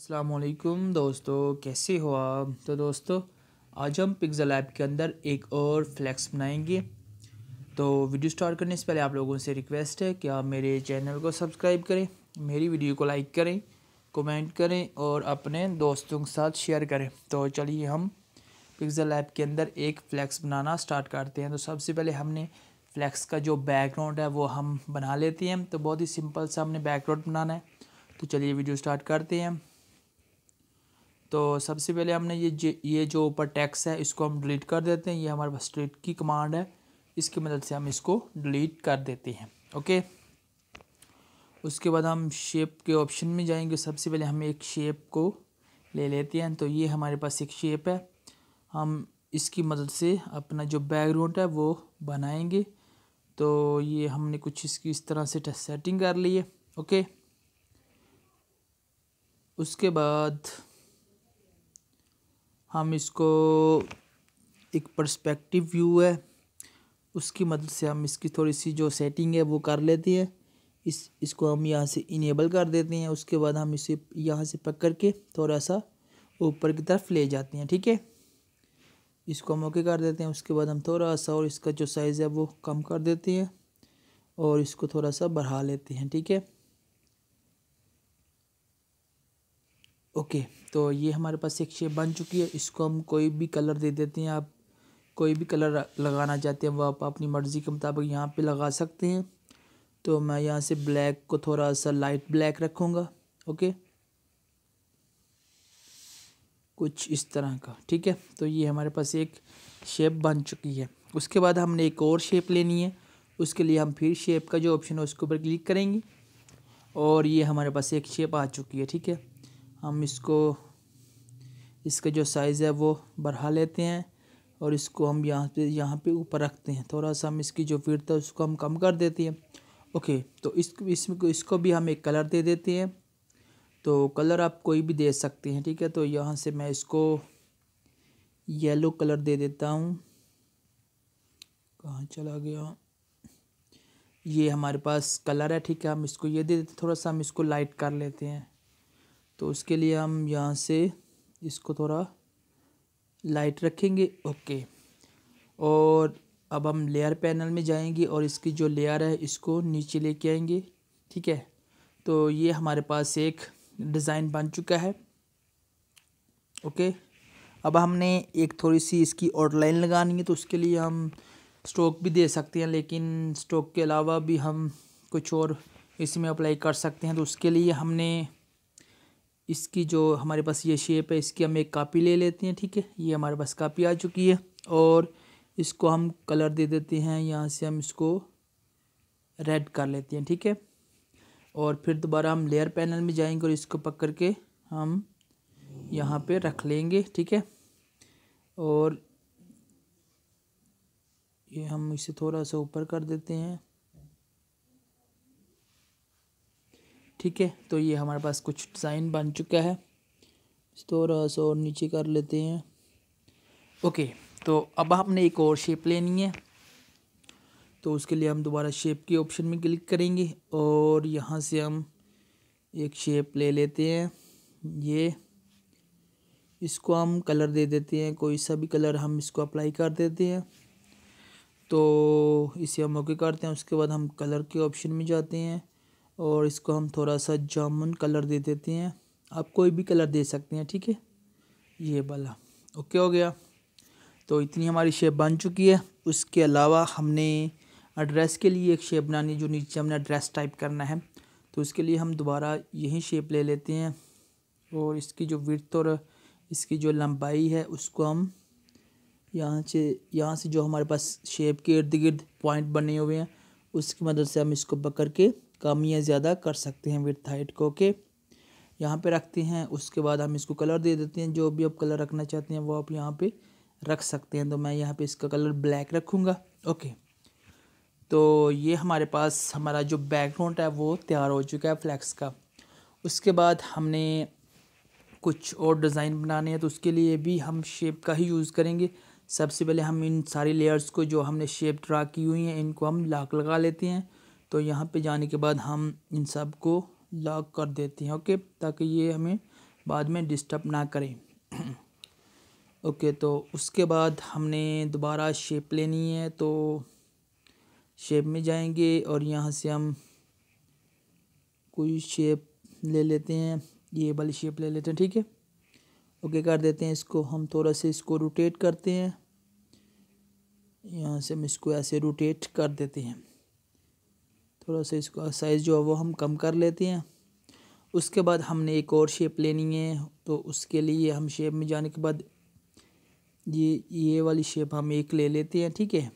असलकुम दोस्तों कैसे हो आप तो दोस्तों आज हम पिक्सल ऐप के अंदर एक और फ्लैक्स बनाएंगे तो वीडियो स्टार्ट करने से पहले आप लोगों से रिक्वेस्ट है कि आप मेरे चैनल को सब्सक्राइब करें मेरी वीडियो को लाइक करें कमेंट करें और अपने दोस्तों के साथ शेयर करें तो चलिए हम पिक्सल ऐप के अंदर एक फ्लैक्स बनाना स्टार्ट करते हैं तो सबसे पहले हमने फ्लैक्स का जो बैकग्राउंड है वो हम बना लेते हैं तो बहुत ही सिंपल सा हमने बैकग्राउंड बनाना है तो चलिए वीडियो स्टार्ट करते हैं तो सबसे पहले हमने ये ये जो ऊपर टैक्स है इसको हम डिलीट कर देते हैं ये हमारे पास स्ट्रेट की कमांड है इसकी मदद से हम इसको डिलीट कर देते हैं ओके उसके बाद हम शेप के ऑप्शन में जाएंगे सबसे पहले हम एक शेप को ले लेते हैं तो ये हमारे पास एक शेप है हम इसकी मदद से अपना जो बैकग्राउंड है वो बनाएंगे तो ये हमने कुछ इसकी इस तरह से सेटिंग कर ली है ओके उसके बाद हम इसको एक पर्सपेक्टिव व्यू है उसकी मदद से हम इसकी थोड़ी सी जो सेटिंग है वो कर लेते हैं इस इसको हम यहाँ से इनेबल कर देते हैं उसके बाद हम इसे यहाँ से पकड़ के थोड़ा सा ऊपर की तरफ ले जाते हैं ठीक है इसको हम ओके कर देते हैं उसके बाद हम थोड़ा सा और इसका जो साइज़ है वो कम कर देते हैं और इसको थोड़ा सा बढ़ा लेते हैं ठीक है ओके तो ये हमारे पास एक शेप बन चुकी है इसको हम कोई भी कलर दे देते हैं आप कोई भी कलर लगाना चाहते हैं वो आप अपनी मर्ज़ी के मुताबिक यहाँ पे लगा सकते हैं तो मैं यहाँ से ब्लैक को थोड़ा सा लाइट ब्लैक रखूँगा ओके कुछ इस तरह का ठीक है तो ये हमारे पास एक शेप बन चुकी है उसके बाद हमने एक और शेप लेनी है उसके लिए हम फिर शेप का जो ऑप्शन है उसके ऊपर क्लिक करेंगे और ये हमारे पास एक शेप आ चुकी है ठीक है हम इसको इसका जो साइज़ है वो बढ़ा लेते हैं और इसको हम यहाँ पे यहाँ पे ऊपर रखते हैं थोड़ा सा हम इसकी जो फिरत है उसको हम कम कर देते हैं ओके तो इस इसमें इसको भी हम एक कलर दे देते हैं तो कलर आप कोई भी दे सकते हैं ठीक है तो यहाँ से मैं इसको येलो कलर दे देता हूँ कहाँ चला गया ये हमारे पास कलर है ठीक है हम इसको ये दे देते थोड़ा सा हम इसको लाइट कर लेते हैं तो उसके लिए हम यहाँ से इसको थोड़ा लाइट रखेंगे ओके और अब हम लेयर पैनल में जाएंगे और इसकी जो लेयर है इसको नीचे लेके आएंगे ठीक है तो ये हमारे पास एक डिज़ाइन बन चुका है ओके अब हमने एक थोड़ी सी इसकी आउटलाइन लगानी है तो उसके लिए हम स्ट्रोक भी दे सकते हैं लेकिन स्ट्रोक के अलावा भी हम कुछ और इसमें अप्लाई कर सकते हैं तो उसके लिए हमने इसकी जो हमारे पास ये शेप है इसकी हम एक कापी ले लेते हैं ठीक है ये हमारे पास कापी आ चुकी है और इसको हम कलर दे देते हैं यहाँ से हम इसको रेड कर लेते हैं ठीक है और फिर दोबारा हम लेयर पैनल में जाएंगे और इसको पकड़ के हम यहाँ पे रख लेंगे ठीक है और ये हम इसे थोड़ा सा ऊपर कर देते हैं ठीक है तो ये हमारे पास कुछ डिज़ाइन बन चुका है इसको थोड़ा और नीचे कर लेते हैं ओके तो अब हमने एक और शेप लेनी है तो उसके लिए हम दोबारा शेप के ऑप्शन में क्लिक करेंगे और यहाँ से हम एक शेप ले लेते हैं ये इसको हम कलर दे देते हैं कोई सा भी कलर हम इसको अप्लाई कर देते हैं तो इसे हम ओके करते हैं उसके बाद हम कलर के ऑप्शन में जाते हैं और इसको हम थोड़ा सा जामुन कलर दे देते हैं आप कोई भी कलर दे सकते हैं ठीक है ये वाला ओके हो गया तो इतनी हमारी शेप बन चुकी है उसके अलावा हमने ड्रेस के लिए एक शेप बनानी जो नीचे हमने एड्रेस टाइप करना है तो उसके लिए हम दोबारा यही शेप ले लेते हैं और इसकी जो वर्थ और इसकी जो लंबाई है उसको हम यहाँ से यहाँ से जो हमारे पास शेप के इर्द गिर्द पॉइंट बने हुए हैं उसकी मदद से हम इसको पकड़ के कम या ज़्यादा कर सकते हैं विथ हाइट को ओके यहाँ पे रखते हैं उसके बाद हम इसको कलर दे देते हैं जो भी आप कलर रखना चाहते हैं वो आप यहाँ पे रख सकते हैं तो मैं यहाँ पे इसका कलर ब्लैक रखूँगा ओके तो ये हमारे पास हमारा जो बैकग्राउंड है वो तैयार हो चुका है फ्लैक्स का उसके बाद हमने कुछ और डिज़ाइन बनाने हैं तो उसके लिए भी हम शेप का ही यूज़ करेंगे सबसे पहले हम इन सारी लेयर्स को जो हमने शेप ड्रा की हुई हैं इनको हम लाक लगा लेते हैं तो यहाँ पे जाने के बाद हम इन सब को लॉक कर देते हैं ओके ताकि ये हमें बाद में डिस्टर्ब ना करें ओके तो उसके बाद हमने दोबारा शेप लेनी है तो शेप में जाएंगे और यहाँ से हम कोई शेप ले लेते हैं ये वाली शेप ले लेते हैं ठीक है ओके कर देते हैं इसको हम थोड़ा से इसको रोटेट करते हैं यहाँ से हम इसको ऐसे रोटेट कर देते हैं थोड़ा सा इसका साइज़ जो है वो हम कम कर लेते हैं उसके बाद हमने एक और शेप लेनी है तो उसके लिए हम शेप में जाने के बाद ये ये वाली शेप हम एक ले लेते हैं ठीक है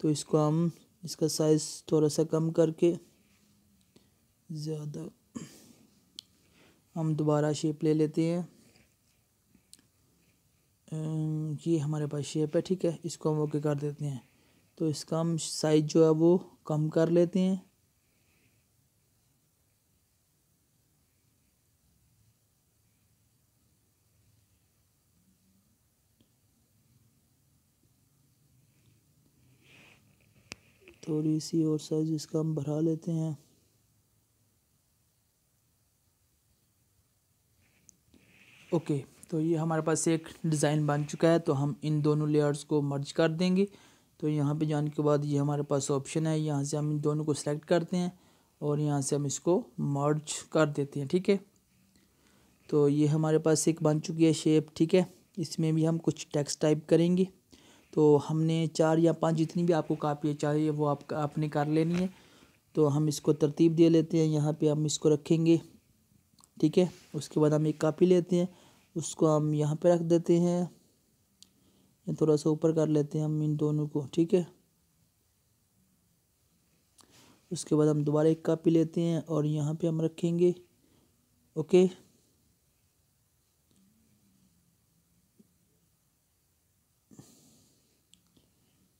तो इसको हम इसका साइज़ थोड़ा सा कम करके ज़्यादा हम दोबारा शेप ले लेते हैं ये हमारे पास शेप है ठीक है इसको हम ओके कर देते हैं तो इसका हम साइज़ जो है वो कम कर लेते हैं थोड़ी सी और साइज इसका हम बढ़ा लेते हैं ओके तो ये हमारे पास एक डिज़ाइन बन चुका है तो हम इन दोनों लेयर्स को मर्ज कर देंगे तो यहाँ पे जाने के बाद ये हमारे पास ऑप्शन है यहाँ से हम इन दोनों को सिलेक्ट करते हैं और यहाँ से हम इसको मर्ज कर देते हैं ठीक है तो ये हमारे पास एक बन चुकी है शेप ठीक है इसमें भी हम कुछ टेक्स्ट टाइप करेंगे तो हमने चार या पांच जितनी भी आपको कापियाँ चाहिए वो आप आपने कर लेनी है तो हम इसको तरतीब दे लेते हैं यहाँ पर हम इसको रखेंगे ठीक है उसके बाद हम एक कापी लेते हैं उसको हम यहाँ पर रख देते हैं थोड़ा सा ऊपर कर लेते हैं हम इन दोनों को ठीक है उसके बाद हम दोबारा एक कापी लेते हैं और यहाँ पे हम रखेंगे ओके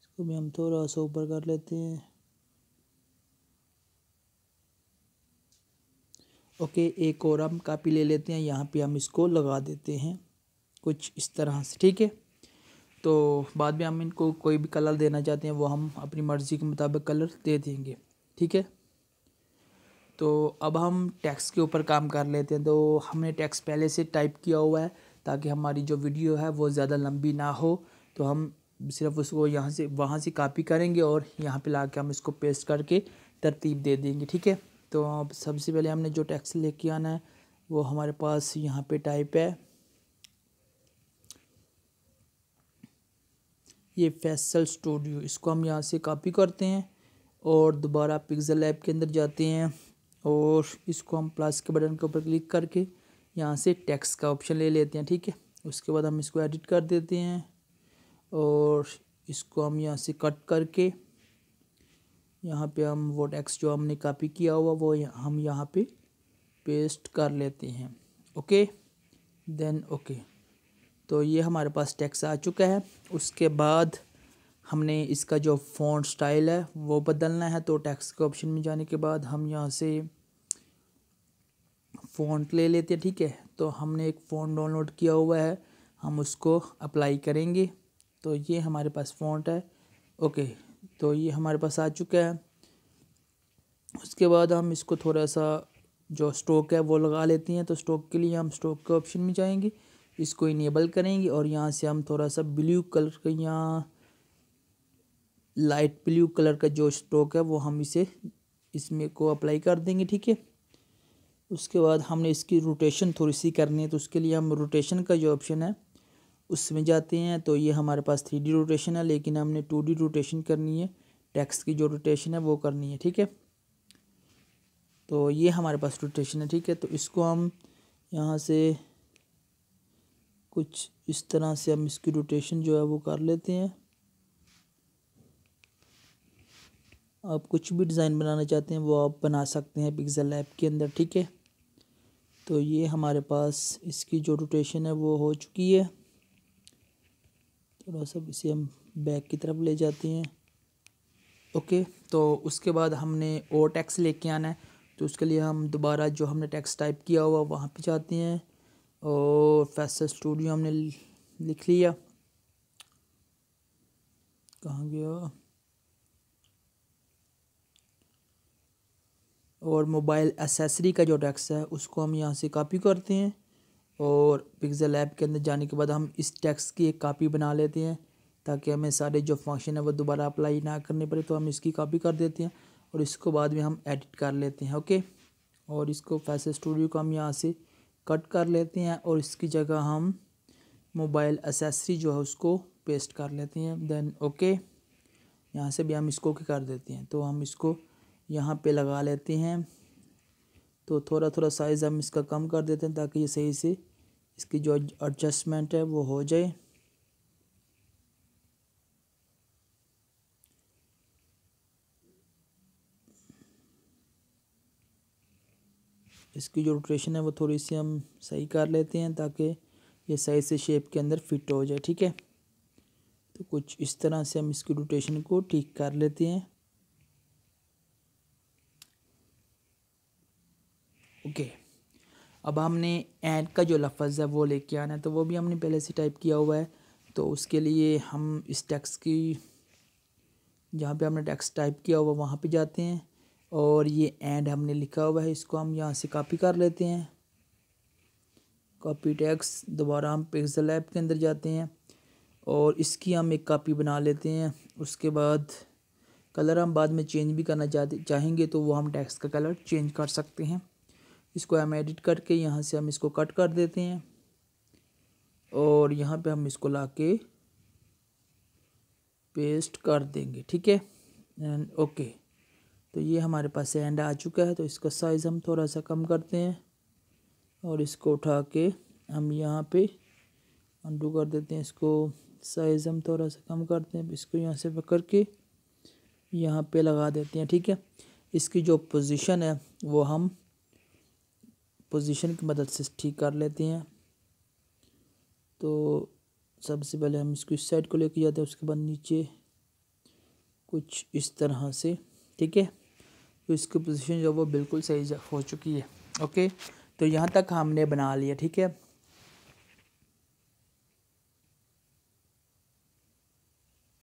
इसको भी हम थोड़ा सा ऊपर कर लेते हैं ओके एक और हम कापी ले लेते हैं यहाँ पे हम इसको लगा देते हैं कुछ इस तरह से ठीक है तो बाद में हम इनको कोई भी कलर देना चाहते हैं वो हम अपनी मर्ज़ी के मुताबिक कलर दे देंगे ठीक है तो अब हम टैक्स के ऊपर काम कर लेते हैं तो हमने टैक्स पहले से टाइप किया हुआ है ताकि हमारी जो वीडियो है वो ज़्यादा लंबी ना हो तो हम सिर्फ उसको यहाँ से वहाँ से कापी करेंगे और यहाँ पे ला के हम इसको पेस्ट करके तरतीब दे देंगे ठीक है तो अब सबसे पहले हमने जो टैक्स लेके आना है वो हमारे पास यहाँ पर टाइप है ये फैसल स्टूडियो इसको हम यहाँ से कॉपी करते हैं और दोबारा पिक्सल ऐप के अंदर जाते हैं और इसको हम प्लस के बटन के ऊपर क्लिक करके यहाँ से टैक्स का ऑप्शन ले लेते हैं ठीक है उसके बाद हम इसको एडिट कर देते हैं और इसको हम यहाँ से कट करके यहाँ पे हम वो टैक्स जो हमने कॉपी किया हुआ वो हम यहाँ पे पेस्ट कर लेते हैं ओके देन ओके तो ये हमारे पास टैक्स आ चुका है उसके बाद हमने इसका जो फ़ॉन्ट स्टाइल है वो बदलना है तो टैक्स के ऑप्शन में जाने के बाद हम यहाँ से फ़ॉन्ट ले लेते हैं ठीक है तो हमने एक फ़ॉन्ट डाउनलोड किया हुआ है हम उसको अप्लाई करेंगे तो ये हमारे पास फ़ॉन्ट है ओके तो ये हमारे पास आ चुका है उसके बाद हम इसको थोड़ा सा जो स्टोक है वो लगा लेते हैं तो स्टॉक के लिए हम स्टोक के ऑप्शन में जाएंगे इसको इनेबल करेंगे और यहाँ से हम थोड़ा सा ब्लू कलर का यहाँ लाइट ब्लू कलर का जो स्ट्रोक है वो हम इसे इसमें को अप्लाई कर देंगे ठीक है उसके बाद हमने इसकी रोटेशन थोड़ी सी करनी है तो उसके लिए हम रोटेशन का जो ऑप्शन है उसमें जाते हैं तो ये हमारे पास थ्री रोटेशन है लेकिन हमने टू रोटेशन करनी है टैक्स की जो रोटेशन है वो करनी है ठीक है तो ये हमारे पास रोटेशन है ठीक है तो इसको हम यहाँ से कुछ इस तरह से हम इसकी रोटेशन जो है वो कर लेते हैं आप कुछ भी डिज़ाइन बनाना चाहते हैं वो आप बना सकते हैं पिक्सल ऐप के अंदर ठीक है तो ये हमारे पास इसकी जो रोटेशन है वो हो चुकी है थोड़ा सा इसे हम बैक की तरफ ले जाते हैं ओके तो उसके बाद हमने और टैक्स लेके आना है तो उसके लिए हम दोबारा जो हमने टैक्स टाइप किया हुआ वहाँ पे जाते हैं और फैसल स्टूडियो हमने लिख लिया कहाँ गया और मोबाइल एसेसरी का जो टैक्स है उसको हम यहाँ से कॉपी करते हैं और पिक्सल ऐप के अंदर जाने के बाद हम इस टैक्स की एक कापी बना लेते हैं ताकि हमें सारे जो फंक्शन है वो दोबारा अप्लाई ना करने पड़े तो हम इसकी कॉपी कर देते हैं और इसको बाद में हम एडिट कर लेते हैं ओके और इसको फैसल स्टूडियो को हम यहाँ से कट कर लेते हैं और इसकी जगह हम मोबाइल एसेसरी जो है उसको पेस्ट कर लेते हैं देन ओके यहाँ से भी हम इसको कर देते हैं तो हम इसको यहाँ पे लगा लेते हैं तो थोड़ा थोड़ा साइज़ हम इसका कम कर देते हैं ताकि ये सही से इसकी जो एडजस्टमेंट है वो हो जाए इसकी जो रोटेशन है वो थोड़ी सी हम सही कर लेते हैं ताकि ये सही से शेप के अंदर फिट हो जाए ठीक है तो कुछ इस तरह से हम इसकी रोटेशन को ठीक कर लेते हैं ओके अब हमने एंड का जो लफज है वो लेके आना है तो वो भी हमने पहले से टाइप किया हुआ है तो उसके लिए हम इस टैक्स की जहाँ पे हमने टैक्स टाइप किया हुआ वहाँ पे जाते हैं और ये एंड हमने लिखा हुआ है इसको हम यहाँ से कॉपी कर लेते हैं कॉपी टैक्स दोबारा हम पिक्सल ऐप के अंदर जाते हैं और इसकी हम एक कापी बना लेते हैं उसके बाद कलर हम बाद में चेंज भी करना चाहते चाहेंगे तो वो हम टैक्स का कलर चेंज कर सकते हैं इसको हम एडिट करके यहाँ से हम इसको कट कर देते हैं और यहाँ पे हम इसको ला के पेस्ट कर देंगे ठीक है एंड ओके तो ये हमारे पास एंड आ चुका है तो इसका साइज़ हम थोड़ा सा कम करते हैं और इसको उठा के हम यहाँ पे अंडू कर देते हैं इसको साइज़ हम थोड़ा सा कम करते हैं इसको यहाँ से पकड़ के यहाँ पे लगा देते हैं ठीक है इसकी जो पोजीशन है वो हम पोजीशन की मदद से ठीक कर लेते हैं तो सबसे पहले हम इसको इस साइड को लेके जाते हैं उसके बाद नीचे कुछ इस तरह से ठीक है तो इसकी पोजीशन जो वो बिल्कुल सही हो चुकी है ओके तो यहाँ तक हमने बना लिया ठीक है